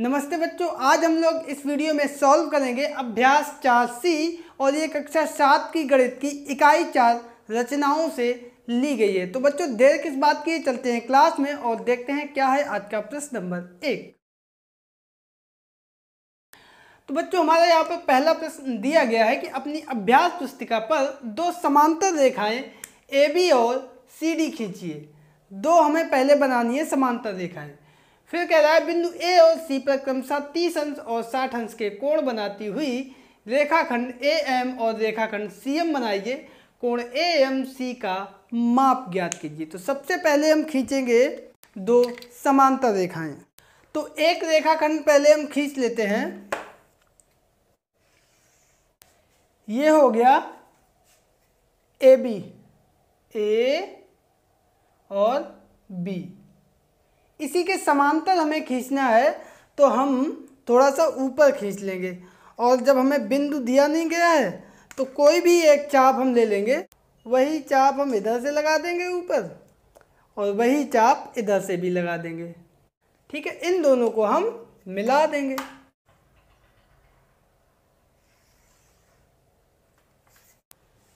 नमस्ते बच्चों आज हम लोग इस वीडियो में सॉल्व करेंगे अभ्यास चार सी और ये कक्षा सात की गणित की इकाई चार रचनाओं से ली गई है तो बच्चों देर किस बात की चलते हैं क्लास में और देखते हैं क्या है आज का प्रश्न नंबर एक तो बच्चों हमारे यहाँ पर पहला प्रश्न दिया गया है कि अपनी अभ्यास पुस्तिका पर दो समांतर रेखाएं ए बी और सी डी खींचिए दो हमें पहले बनानी है समांतर रेखाएं फिर कह रहा है बिंदु ए और सी पर क्रमशः तीस अंश और साठ अंश के कोण बनाती हुई रेखाखंड ए एम और रेखाखंड सी एम बनाइए कोण ए एम सी का माप ज्ञात कीजिए तो सबसे पहले हम खींचेंगे दो समांतर रेखाएं तो एक रेखाखंड पहले हम खींच लेते हैं ये हो गया ए बी ए और बी इसी के समांतर हमें खींचना है तो हम थोड़ा सा ऊपर खींच लेंगे और जब हमें बिंदु दिया नहीं गया है तो कोई भी एक चाप हम ले लेंगे वही चाप हम इधर से लगा देंगे ऊपर और वही चाप इधर से भी लगा देंगे ठीक है इन दोनों को हम मिला देंगे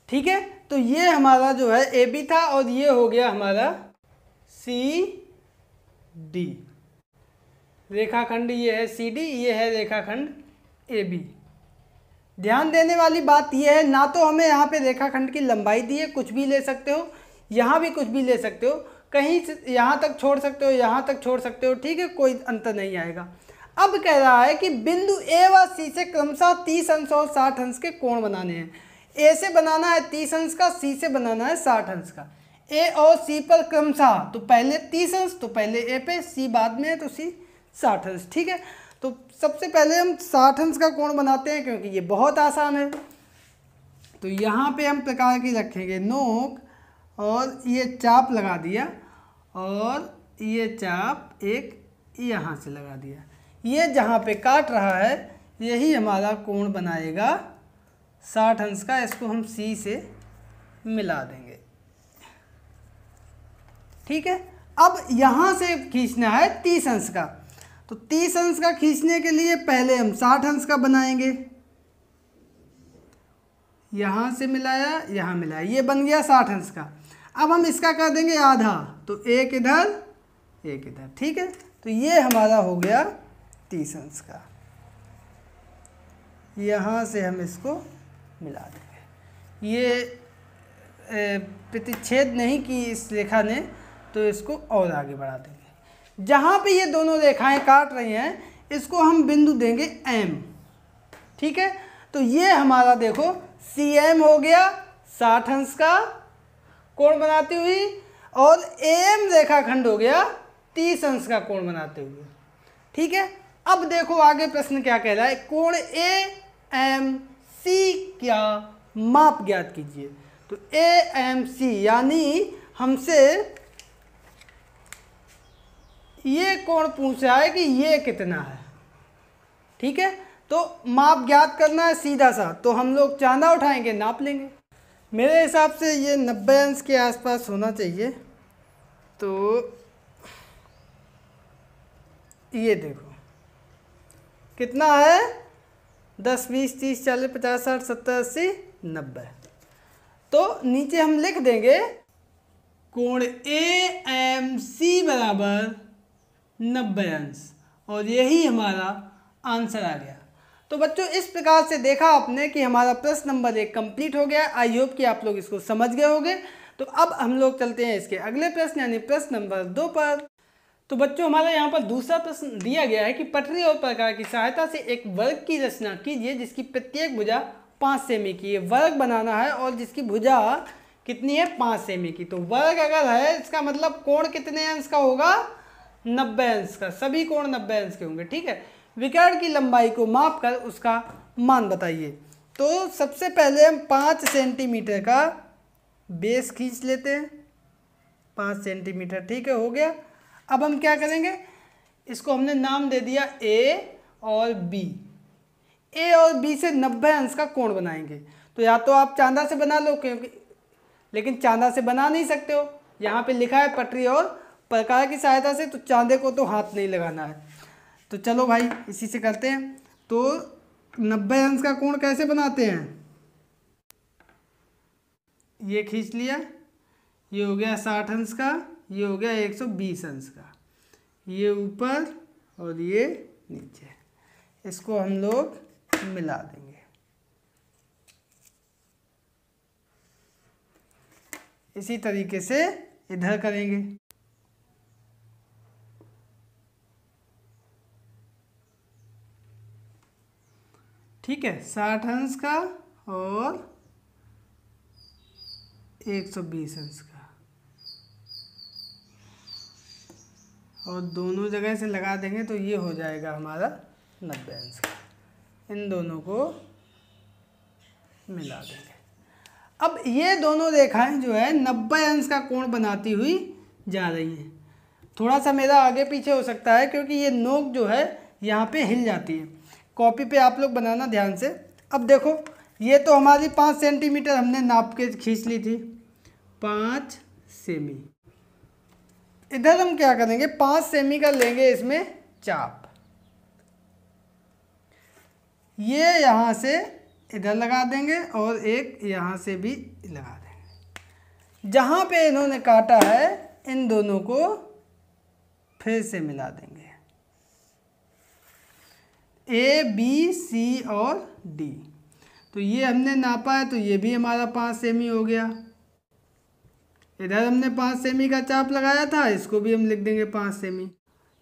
ठीक है तो ये हमारा जो है ए बी था और ये हो गया हमारा सी डी रेखाखंड ये है सी डी ये है रेखाखंड ए बी ध्यान देने वाली बात यह है ना तो हमें यहाँ पे रेखाखंड की लंबाई दी है कुछ भी ले सकते हो यहाँ भी कुछ भी ले सकते हो कहीं से यहाँ तक छोड़ सकते हो यहाँ तक छोड़ सकते हो ठीक है कोई अंतर नहीं आएगा अब कह रहा है कि बिंदु ए व सी से क्रमशः तीस अंश और साठ अंश के कोण बनाने हैं ए से बनाना है तीस अंश का सी से बनाना है साठ अंश का ए और सी पर क्रमशः तो पहले तीस अंश तो पहले ए पे सी बाद में है तो सी साठ अंश ठीक है तो सबसे पहले हम साठ अंश का कोण बनाते हैं क्योंकि ये बहुत आसान है तो यहाँ पे हम प्रकार की रखेंगे नोक और ये चाप लगा दिया और ये चाप एक यहाँ से लगा दिया ये जहाँ पे काट रहा है यही हमारा कोण बनाएगा साठ अंश का इसको हम सी से मिला देंगे ठीक है अब यहाँ से खींचना है तीस अंश का तो तीस अंश का खींचने के लिए पहले हम साठ अंश का बनाएंगे यहाँ से मिलाया यहाँ मिलाया ये बन गया साठ अंश का अब हम इसका कर देंगे आधा तो एक इधर एक इधर ठीक है तो ये हमारा हो गया तीस अंश का यहाँ से हम इसको मिला देंगे ये प्रतिच्छेद नहीं की इस रेखा ने तो इसको और आगे बढ़ा देंगे जहाँ पे ये दोनों रेखाएं काट रही हैं इसको हम बिंदु देंगे M ठीक है तो ये हमारा देखो सी एम हो गया साठ अंश का कोण बनाती हुई और ए एम रेखाखंड हो गया तीस अंश का कोण बनाते हुए ठीक है अब देखो आगे प्रश्न क्या कह रहा है कोण ए एम सी क्या माप ज्ञात कीजिए तो ए एम सी यानी हमसे ये कौन पूछ रहा है कि ये कितना है ठीक है तो माप ज्ञात करना है सीधा सा तो हम लोग चांदा उठाएंगे नाप लेंगे मेरे हिसाब से ये नब्बे अंश के आसपास होना चाहिए तो ये देखो कितना है दस बीस तीस चालीस पचास साठ सत्तर अस्सी नब्बे तो नीचे हम लिख देंगे कोण ए एम सी बराबर नब्बे अंश और यही हमारा आंसर आ गया तो बच्चों इस प्रकार से देखा आपने कि हमारा प्रश्न नंबर एक कंप्लीट हो गया आई होप कि आप लोग इसको समझ गए होंगे तो अब हम लोग चलते हैं इसके अगले प्रश्न यानी प्रश्न नंबर दो पर तो बच्चों हमारा यहाँ पर दूसरा प्रश्न दिया गया है कि पटरी और प्रकार की सहायता से एक वर्ग की रचना कीजिए जिसकी प्रत्येक भुजा पाँच सेमी की है वर्ग बनाना है और जिसकी भुजा कितनी है पाँच सेमी की तो वर्ग अगर है इसका मतलब कोण कितने अंश का होगा नब्बे अंश का सभी कोण नब्बे अंश के होंगे ठीक है विकर्ण की लंबाई को माप कर उसका मान बताइए तो सबसे पहले हम पाँच सेंटीमीटर का बेस खींच लेते हैं पाँच सेंटीमीटर ठीक है हो गया अब हम क्या करेंगे इसको हमने नाम दे दिया ए और बी ए और बी से नब्बे अंश का कोण बनाएंगे तो या तो आप चांदा से बना लो क्योंकि लेकिन चांदा से बना नहीं सकते हो यहाँ पे लिखा है पटरी और प्रकार की सहायता से तो चांदे को तो हाथ नहीं लगाना है तो चलो भाई इसी से करते हैं तो नब्बे अंश का कोण कैसे बनाते हैं ये खींच लिया ये हो गया साठ अंश का ये हो गया एक सौ बीस अंश का ये ऊपर और ये नीचे इसको हम लोग मिला देंगे इसी तरीके से इधर करेंगे ठीक है साठ अंश का और एक सौ बीस अंश का और दोनों जगह से लगा देंगे तो ये हो जाएगा हमारा नब्बे अंश का इन दोनों को मिला देंगे अब ये दोनों रेखाएं जो है नब्बे अंश का कोण बनाती हुई जा रही हैं थोड़ा सा मेरा आगे पीछे हो सकता है क्योंकि ये नोक जो है यहाँ पे हिल जाती है कॉपी पे आप लोग बनाना ध्यान से अब देखो ये तो हमारी पाँच सेंटीमीटर हमने नाप के खींच ली थी पाँच सेमी इधर हम क्या करेंगे पाँच सेमी का लेंगे इसमें चाप ये यहाँ से इधर लगा देंगे और एक यहाँ से भी लगा देंगे जहाँ पे इन्होंने काटा है इन दोनों को फिर से मिला देंगे ए बी सी और डी तो ये हमने नापा है तो ये भी हमारा पाँच सेमी हो गया इधर हमने पाँच सेमी का चाप लगाया था इसको भी हम लिख देंगे पाँच सेमी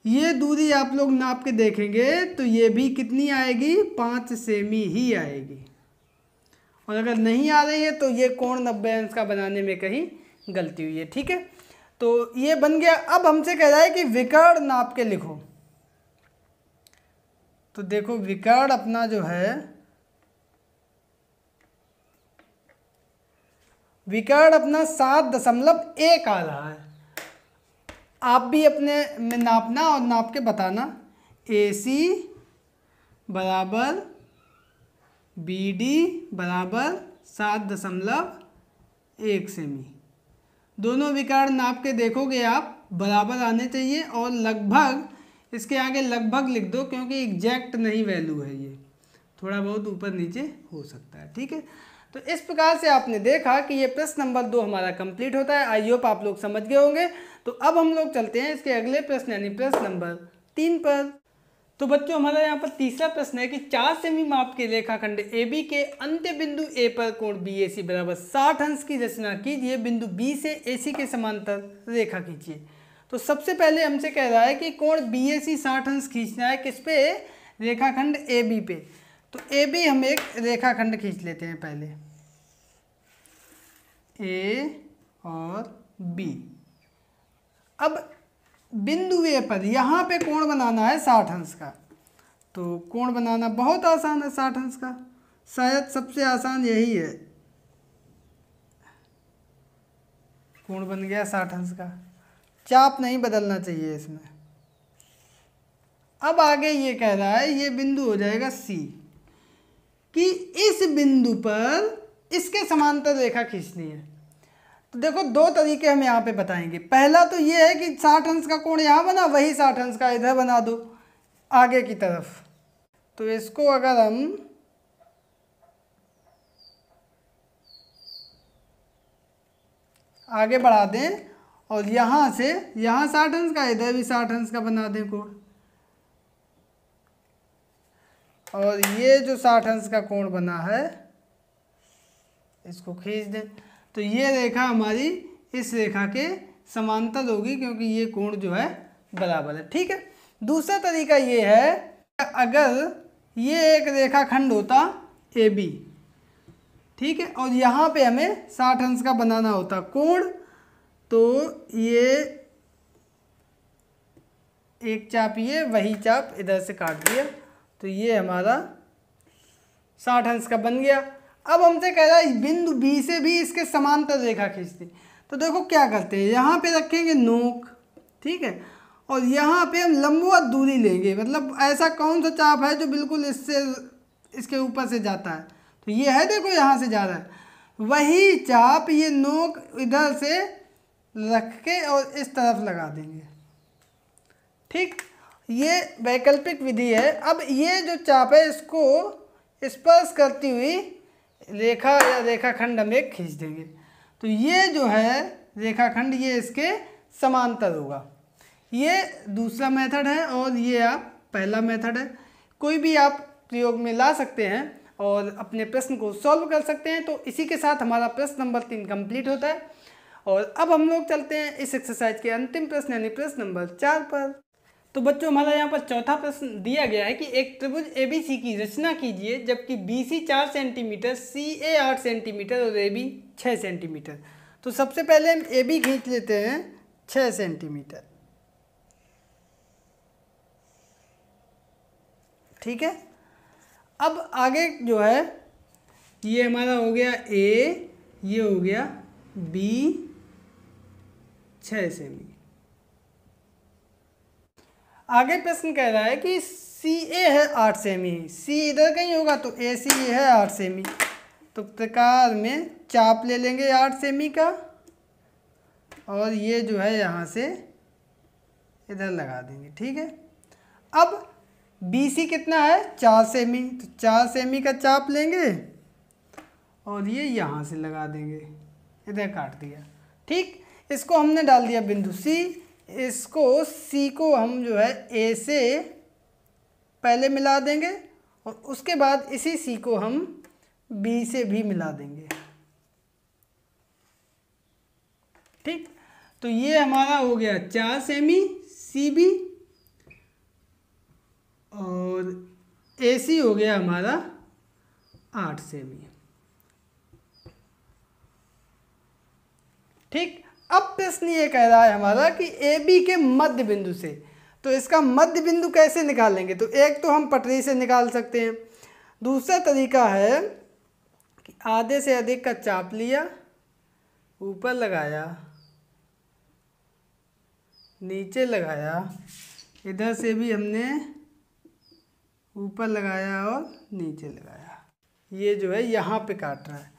ये दूरी आप लोग नाप के देखेंगे तो ये भी कितनी आएगी पाँच सेमी ही आएगी और अगर नहीं आ रही है तो ये कोण नब्बे अंश का बनाने में कहीं गलती हुई है ठीक है तो ये बन गया अब हमसे कह रहा है कि विकर्ण नाप के लिखो तो देखो विकर्ण अपना जो है विकर्ण अपना सात दशमलव एक आ रहा है आप भी अपने में नापना और नाप के बताना ए सी बराबर बी डी बराबर सात दशमलव एक सेमी दोनों विकर्ण नाप के देखोगे आप बराबर आने चाहिए और लगभग इसके आगे लगभग लिख दो क्योंकि एग्जैक्ट नहीं वैल्यू है ये थोड़ा बहुत ऊपर नीचे हो सकता है ठीक है तो इस प्रकार से आपने देखा कि ये प्रश्न नंबर दो हमारा कंप्लीट होता है आई होप आप लोग समझ गए होंगे तो अब हम लोग चलते हैं इसके अगले प्रश्न यानी प्रश्न नंबर तीन पर तो बच्चों हमारा यहाँ पर तीसरा प्रश्न है कि चार सेमी माप के रेखाखंड ए बी के अंत्य बिंदु ए पर कोण बी ए सी बराबर साठ अंश की रचना कीजिए बिंदु बी से ए सी के समांतर रेखा खींचिए तो सबसे पहले हमसे कह रहा है कि कोण बी ए सी साठ अंश खींचना है किस पे रेखाखंड ए बी पे तो ए बी हम एक रेखाखंड खींच लेते हैं पहले ए और बी अब बिंदु ए पर यहाँ पे कोण बनाना है साठ अंश का तो कोण बनाना बहुत आसान है साठ अंश का शायद सबसे आसान यही है कोण बन गया साठ अंश का चाप नहीं बदलना चाहिए इसमें अब आगे ये कह रहा है ये बिंदु हो जाएगा सी कि इस बिंदु पर इसके समांतर रेखा खींचनी है तो देखो दो तरीके हम यहाँ पे बताएंगे पहला तो ये है कि साठ अंश का कोण यहाँ बना वही साठ अंश का इधर बना दो आगे की तरफ तो इसको अगर हम आगे बढ़ा दें और यहाँ से यहाँ साठ अंश का इधर भी साठ अंश का बना दें कोण और ये जो साठ अंश का कोण बना है इसको खींच दें तो ये रेखा हमारी इस रेखा के समांतर होगी क्योंकि ये कोण जो है बराबर है ठीक है दूसरा तरीका ये है अगर ये एक रेखा खंड होता ए बी ठीक है और यहाँ पे हमें साठ अंश का बनाना होता कोण तो ये एक चाप ये वही चाप इधर से काट दिया तो ये हमारा साठ अंश का बन गया अब हमसे कह रहा है बिंदु बी से भी इसके समांतर रेखा खींचती तो देखो क्या करते हैं यहाँ पे रखेंगे नोक ठीक है और यहाँ पे हम लंबवत दूरी लेंगे मतलब ऐसा कौन सा चाप है जो बिल्कुल इससे इसके ऊपर से जाता है तो ये है देखो यहाँ से जा रहा है वही चाप ये नोक इधर से रख के और इस तरफ लगा देंगे ठीक ये वैकल्पिक विधि है अब ये जो चाप है इसको स्पर्श करती हुई रेखा या रेखाखंड हम एक खींच देंगे तो ये जो है रेखाखंड ये इसके समांतर होगा ये दूसरा मेथड है और ये आप पहला मेथड है कोई भी आप प्रयोग में ला सकते हैं और अपने प्रश्न को सॉल्व कर सकते हैं तो इसी के साथ हमारा प्रश्न नंबर तीन कंप्लीट होता है और अब हम लोग चलते हैं इस एक्सरसाइज के अंतिम प्रश्न यानी प्रश्न नंबर चार पर तो बच्चों हमारा यहाँ पर चौथा प्रश्न दिया गया है कि एक त्रिभुज ए बी सी की रचना कीजिए जबकि बी सी चार सेंटीमीटर सी ए आठ सेंटीमीटर और ए बी छः सेंटीमीटर तो सबसे पहले हम ए बी खींच लेते हैं छः सेंटीमीटर ठीक है अब आगे जो है ये हमारा हो गया ए ये हो गया बी छः सेमी आगे प्रश्न कह रहा है कि सी ए है आठ सेमी सी इधर कहीं होगा तो ए सी है आठ सेमी तो प्रकार में चाप ले लेंगे आठ सेमी का और ये जो है यहाँ से इधर लगा देंगे ठीक है अब बी सी कितना है चार सेमी तो चार सेमी का चाप लेंगे और ये यहाँ से लगा देंगे इधर काट दिया ठीक इसको हमने डाल दिया बिंदु सी इसको सी को हम जो है ए से पहले मिला देंगे और उसके बाद इसी सी को हम बी से भी मिला देंगे ठीक तो ये हमारा हो गया चार सेमी सी बी और ए सी हो गया हमारा आठ सेमी ठीक अब प्रश्न ये कह रहा है हमारा कि ए बी के मध्य बिंदु से तो इसका मध्य बिंदु कैसे निकालेंगे तो एक तो हम पटरी से निकाल सकते हैं दूसरा तरीका है कि आधे से अधिक का चाप लिया ऊपर लगाया नीचे लगाया इधर से भी हमने ऊपर लगाया और नीचे लगाया ये जो है यहाँ पे काट रहा है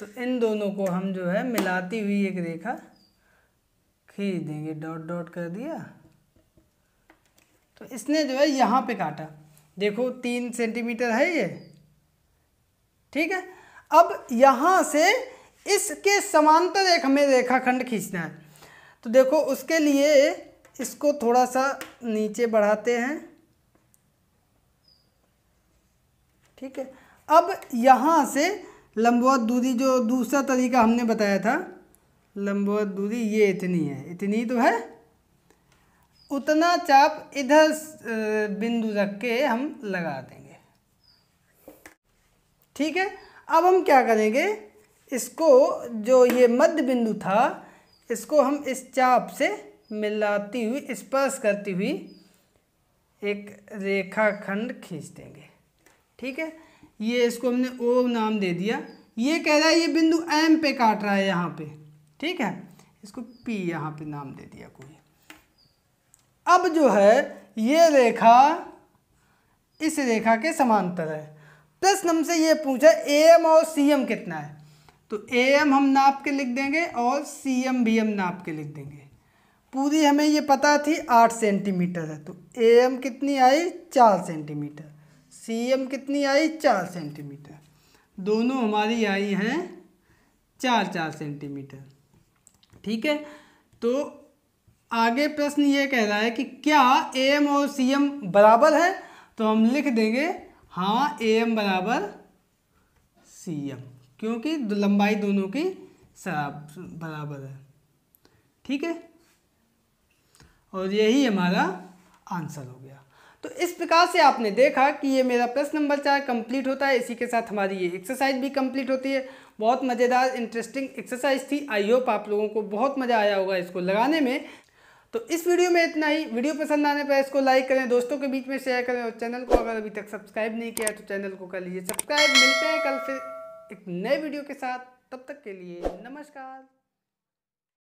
तो इन दोनों को हम जो है मिलाती हुई एक रेखा फिर देंगे डॉट डॉट कर दिया तो इसने जो है यहाँ पे काटा देखो तीन सेंटीमीटर है ये ठीक है अब यहाँ से इसके समांतर एक हमें रेखाखंड खींचना है तो देखो उसके लिए इसको थोड़ा सा नीचे बढ़ाते हैं ठीक है अब यहाँ से लंबवत दूरी जो दूसरा तरीका हमने बताया था लंबवत दूरी ये इतनी है इतनी तो है उतना चाप इधर बिंदु रख के हम लगा देंगे ठीक है अब हम क्या करेंगे इसको जो ये मध्य बिंदु था इसको हम इस चाप से मिलाती हुई स्पर्श करती हुई एक रेखा खंड खींच देंगे ठीक है ये इसको हमने ओ नाम दे दिया ये कह रहा है ये बिंदु एम पे काट रहा है यहाँ पे ठीक है इसको पी यहाँ पे नाम दे दिया कोई अब जो है ये रेखा इस रेखा के समांतर है प्रश्न हमसे ये पूछा ए एम और सी एम कितना है तो ए एम हम नाप के लिख देंगे और सी एम भी हम नाप के लिख देंगे पूरी हमें ये पता थी आठ सेंटीमीटर है तो ए एम कितनी आई चार सेंटीमीटर सी एम कितनी आई चार सेंटीमीटर दोनों हमारी आई हैं चार चार सेंटीमीटर ठीक है तो आगे प्रश्न ये कह रहा है कि क्या ए एम और सी एम बराबर है तो हम लिख देंगे हाँ ए एम बराबर सी एम क्योंकि लंबाई दोनों की शराब बराबर है ठीक है और यही हमारा आंसर हो गया तो इस प्रकार से आपने देखा कि ये मेरा प्रश्न नंबर चार कंप्लीट होता है इसी के साथ हमारी ये एक्सरसाइज भी कंप्लीट होती है बहुत मज़ेदार इंटरेस्टिंग एक्सरसाइज थी आई होप आप लोगों को बहुत मज़ा आया होगा इसको लगाने में तो इस वीडियो में इतना ही वीडियो पसंद आने पर इसको लाइक करें दोस्तों के बीच में शेयर करें और चैनल को अगर अभी तक सब्सक्राइब नहीं किया तो चैनल को कर लीजिए सब्सक्राइब मिलते हैं कल फिर एक नए वीडियो के साथ तब तक के लिए नमस्कार